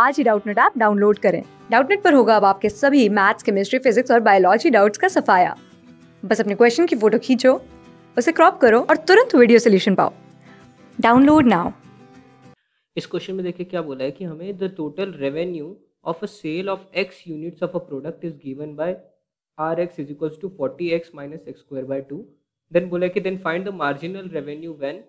आज ही Doubtnut app download करें डाउटनेट पर होगा अब आपके सभी मैथ्स केमिस्ट्री फिजिक्स और बायोलॉजी डाउट्स का सफाया बस अपने क्वेश्चन की फोटो खींचो उसे क्रॉप करो और तुरंत वीडियो सोल्यूशन पाओ डाउनलोड नाउ इस क्वेश्चन में देखिए क्या बोला है कि हमें the total revenue of a sale of x units of a product is given by R x is equals to forty x minus x square by two then बोला कि then find the marginal revenue when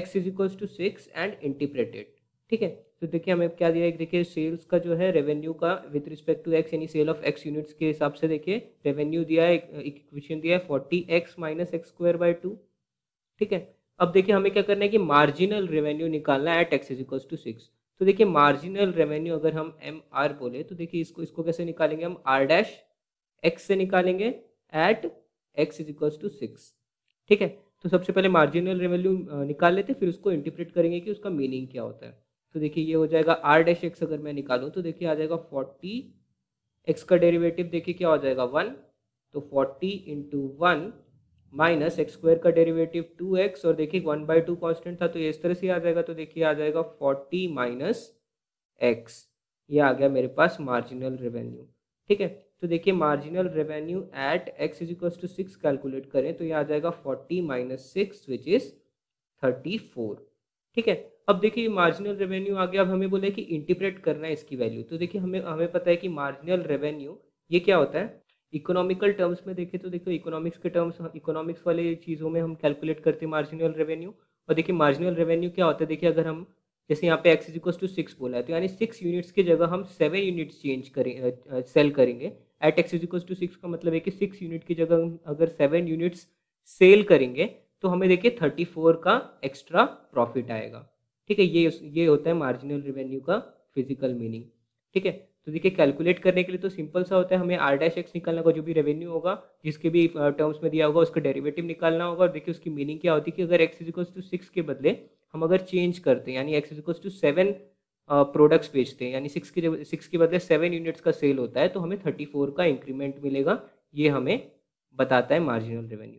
x is equals to six and interpreted ठीक है तो देखिए हमें क्या दिया है देखिए सेल्स का जो है रेवेन्यू का विद रिस्पेक्ट टू एक्स यानी सेल ऑफ एक्स यूनिट्स के हिसाब से देखिए रेवेन्यू दिया है इक्वेशन दिया है forty x minus x square by two ठीक है अब देखिए हमें क्या करना है कि मार्जिनल रेवेन्यू निकालना है at x is equals to six तो देखिए मार्जिनल रेवेन्यू अगर हम एम आर बोले तो देखिए इसको इसको कैसे निकालेंगे हम आर डैश एक्स से निकालेंगे at x is equals to six ठीक है तो सबसे पहले मार्जिनल रेवेन्यू निकाल लेते फिर उसको इंटरप्रेट करेंगे कि उसका मीनिंग क्या होता है तो देखिए ये हो जाएगा आर डैश एक्स अगर मैं निकालूँ तो देखिए आ जाएगा फोर्टी एक्स का डेरिवेटिव देखिए क्या हो जाएगा वन तो forty into one minus x square का डेरिवेटिव टू एक्स और देखिए वन बाई टू कॉन्स्टेंट था तो इस तरह से आ जाएगा तो देखिए आ जाएगा फोर्टी माइनस एक्स ये आ गया मेरे पास मार्जिनल रेवेन्यू ठीक है तो देखिए marginal revenue at x is equal to six calculate करें तो ये आ जाएगा forty minus six which is thirty four ठीक है अब देखिए मार्जिनल रेवेन्यू आ गया अब हमें बोला कि इंटीग्रेट करना है इसकी वैल्यू तो देखिए हमें हमें पता है कि मार्जिनल रेवेन्यू ये क्या होता है इकोनॉमिकल टर्म्स में देखें तो देखो इकोनॉमिक्स के टर्म्स इकोनॉमिक्स वाले चीज़ों में हम कैलकुलेट करते हैं मार्जिनल रेवेन्यू और देखिए मार्जिनल रेवेन्यू क्या होता है देखिए अगर हम जैसे यहाँ पे एक्स इक्वल टू सिक्स बोला है तो यानी सिक्स यूनिट्स की जगह हम सेवन यूनिट्स चेंज करें सेल करेंगे at x equal to six का मतलब है कि सिक्स यूनिट की जगह अगर सेवन यूनिट्स सेल करेंगे तो हमें देखिए थर्टी फोर का एक्स्ट्रा प्रॉफिट आएगा ठीक है ये ये होता है मार्जिनल रेवेन्यू का फिजिकल मीनिंग ठीक है तो देखिए कैलकुलेट करने के लिए तो सिंपल सा होता है हमें आर डैश एक्स निकालना होगा जो भी रेवेन्यू होगा जिसके भी टर्म्स में दिया होगा उसका डेरिवेटिव निकालना होगा और देखिए उसकी मीनिंग क्या होती है कि अगर एक्स इजिकल्स टू सिक्स के बदले हम अगर चेंज करते हैं यानी x equals to seven products बेचते हैं यानी सिक्स के सिक्स के बदले सेवन यूनिट्स का सेल होता है तो हमें थर्टी फोर का इंक्रीमेंट मिलेगा ये हमें बताता है मार्जिनल रेवेन्यू